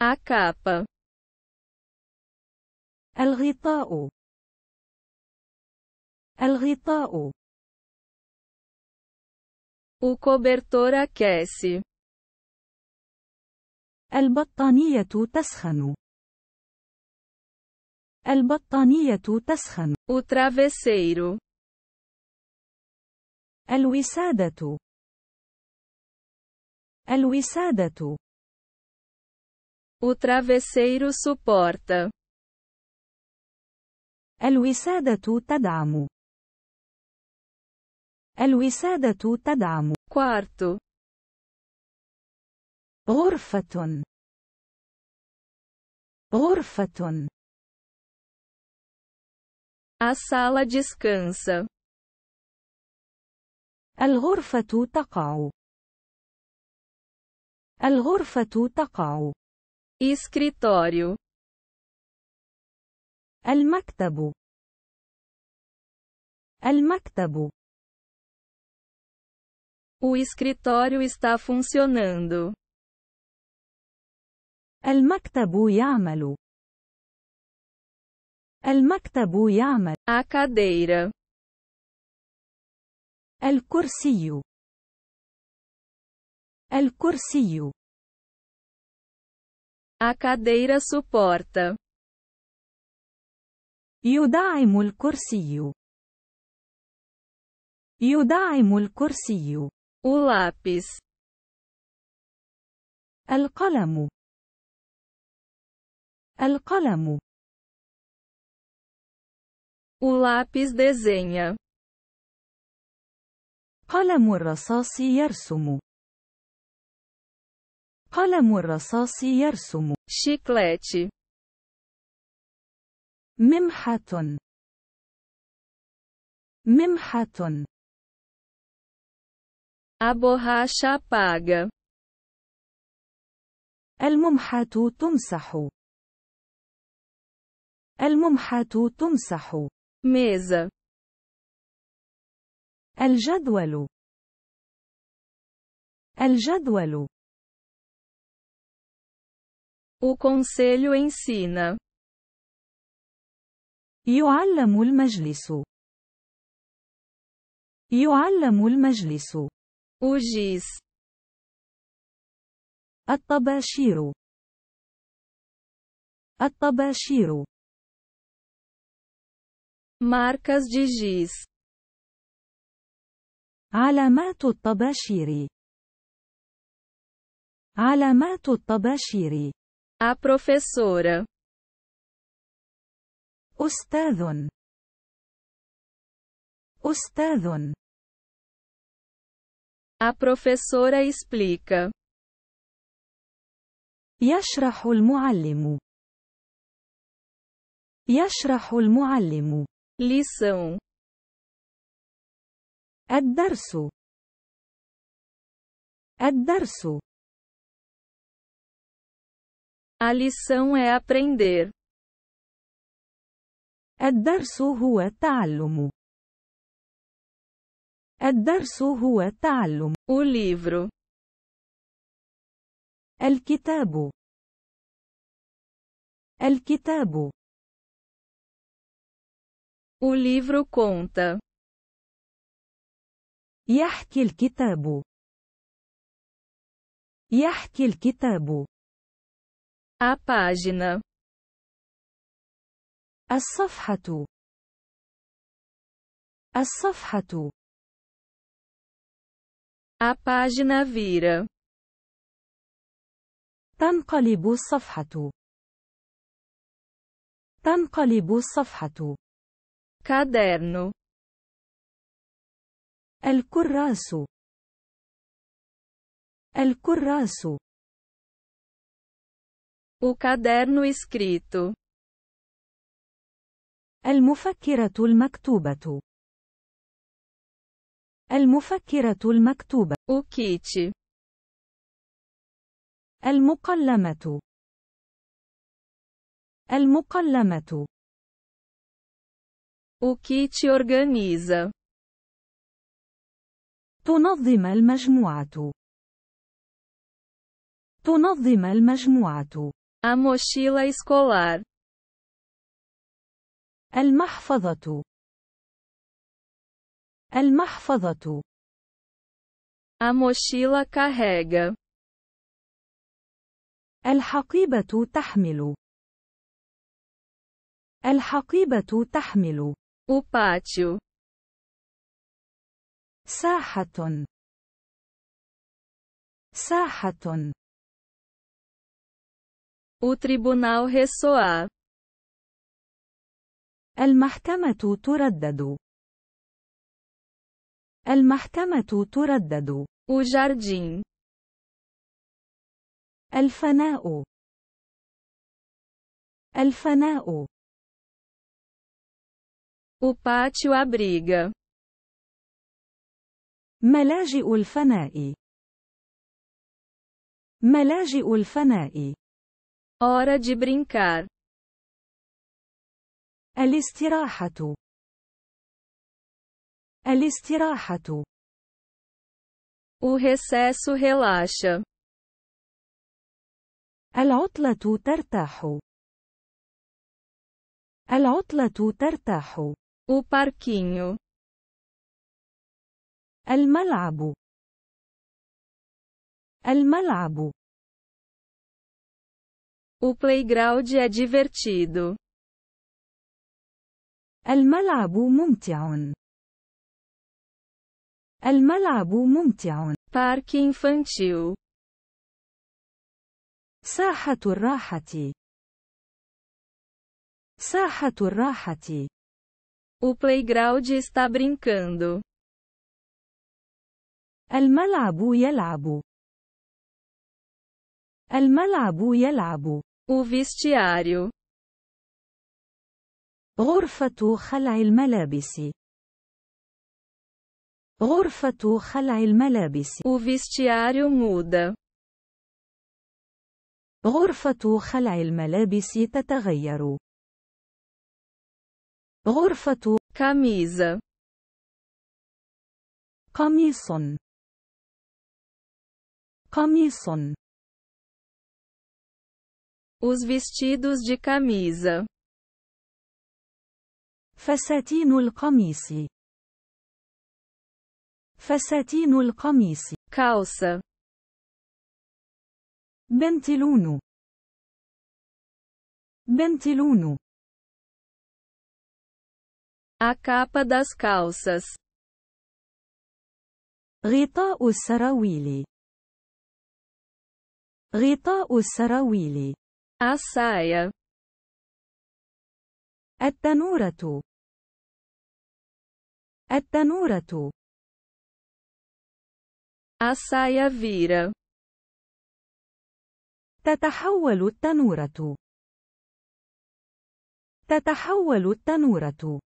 A capa. الغطاء. الغطاء. O cobertor aquece. البطانية تسخن. البطانية تسخن. O travesseiro. الوسادة. الوسادة. O travesseiro suporta. الوسادة تدعم. الوسادة تدعم. Quarto. غرفة. غرفة. A sala descansa. الغرفة تقع. الغرفة تقع escritório المكتب المكتب O escritório está funcionando. المكتب يعمل. المكتب يعمل. A cadeira. الكرسي. الكرسي. A cadeira suporta. يدعم الكرسي. يدعم الكرسي. O lápis. القلم. القلم. O lápis desenha. قلم الرصاص يرسم. قلم الرصاص يرسم. شيكليت. ممحة. ممحة. A borracha الممحة تمسح. الممحة تمسح. ميزة. الجدول. الجدول. O conselho ensina. يعلم المجلس. يعلم المجلس. O giz. الطباشير. الطباشير. Marcas de giz. علامات الطباشير. علامات الطباشير. A professora. أستاذ. أستاذ. A professora explica. يشرح المعلم. يشرح المعلم. Lição. الدرس. الدرس. A lição é aprender. الدرس هو التعلم. الدرس هو التعلم. O livro. الكتاب. الكتاب. O livro conta. يحكي الكتاب. يحكي الكتاب. A página. A página. A página A página vira. تنقلب الصفحة. تنقلب الصفحة. Caderno. الكراس. الكراس. O caderno escrito. المفكرة المكتوبة. المفكرة المكتوبة. O kit. المقلمة. المقلمة. O kit organiza. تنظم المجموعة. تنظم المجموعة. A mochila escolar. المحفظة. المحفظة. A mochila carrega. الحقيبة تحمل. الحقيبة تحمل. O pátio. ساحة. ساحة. O tribunal ressoar. المحكمة تردد. المحكمة تردد. O jardim. الفناء. الفناء. O pátio abriga. ملاجئ الفناء. ملاجئ الفناء. Hora de brincar. الاستراحة. الاستراحة. O recesso relaxa. العطلة ترتاح. العطلة ترتاح. O parquinho. الملعب. الملعب. O playground é divertido. الملعب ممتع. الملعب ممتع. Parque infantil. ساحة الراحة. ساحة الراحة. O playground está brincando. الملعب يلعب. الملعب يلعب. O vestiário. غرفة خلع الملابس. غرفة خلع الملابس. O vestiário muda. غرفة خلع الملابس تتغير. غرفة camisa. قميص. قميص. Os vestidos de camisa. Fassatino al-camisi. Fassatino al-camisi. Calça. Bentiluno. Bentiluno. A capa das calças. Rita o sarawili. Rita o sarawili. الساية التنورة التنورة الساية فيرا تتحول التنورة. تتحول التنورة.